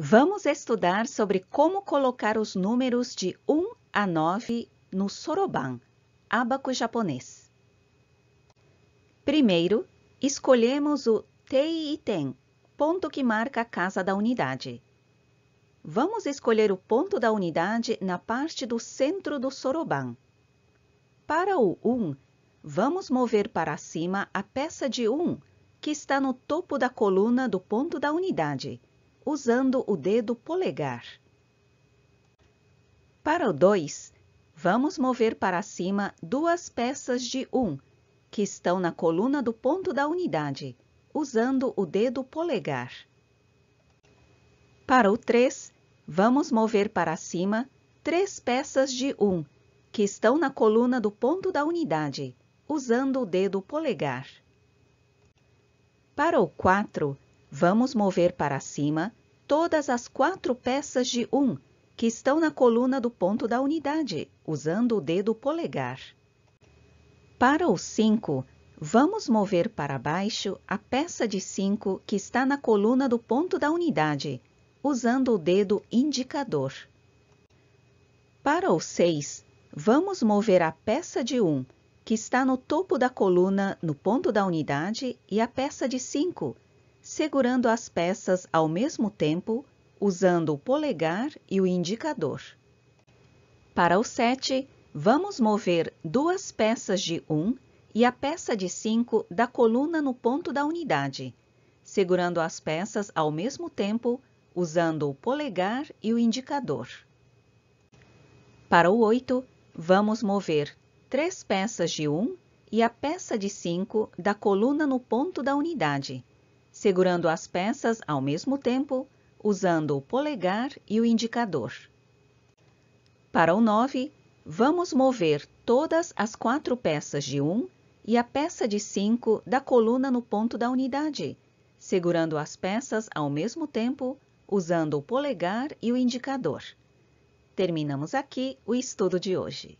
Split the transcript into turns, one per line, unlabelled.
Vamos estudar sobre como colocar os números de 1 a 9 no Soroban, abaco japonês. Primeiro, escolhemos o Teiten, ponto que marca a casa da unidade. Vamos escolher o ponto da unidade na parte do centro do Soroban. Para o 1, vamos mover para cima a peça de 1, que está no topo da coluna do ponto da unidade, usando o dedo polegar. Para o 2, vamos mover para cima duas peças de 1, um, que estão na coluna do ponto da unidade, usando o dedo polegar. Para o 3, vamos mover para cima três peças de 1, um, que estão na coluna do ponto da unidade, usando o dedo polegar. Para o 4, vamos Vamos mover para cima todas as quatro peças de 1 um que estão na coluna do ponto da unidade, usando o dedo polegar. Para o 5, vamos mover para baixo a peça de 5 que está na coluna do ponto da unidade, usando o dedo indicador. Para o 6, vamos mover a peça de 1 um, que está no topo da coluna no ponto da unidade e a peça de 5 segurando as peças ao mesmo tempo, usando o polegar e o indicador. Para o 7, vamos mover duas peças de 1 e a peça de 5 da coluna no ponto da unidade, segurando as peças ao mesmo tempo, usando o polegar e o indicador. Para o 8, vamos mover três peças de 1 e a peça de 5 da coluna no ponto da unidade, segurando as peças ao mesmo tempo, usando o polegar e o indicador. Para o 9, vamos mover todas as quatro peças de 1 e a peça de 5 da coluna no ponto da unidade, segurando as peças ao mesmo tempo, usando o polegar e o indicador. Terminamos aqui o estudo de hoje.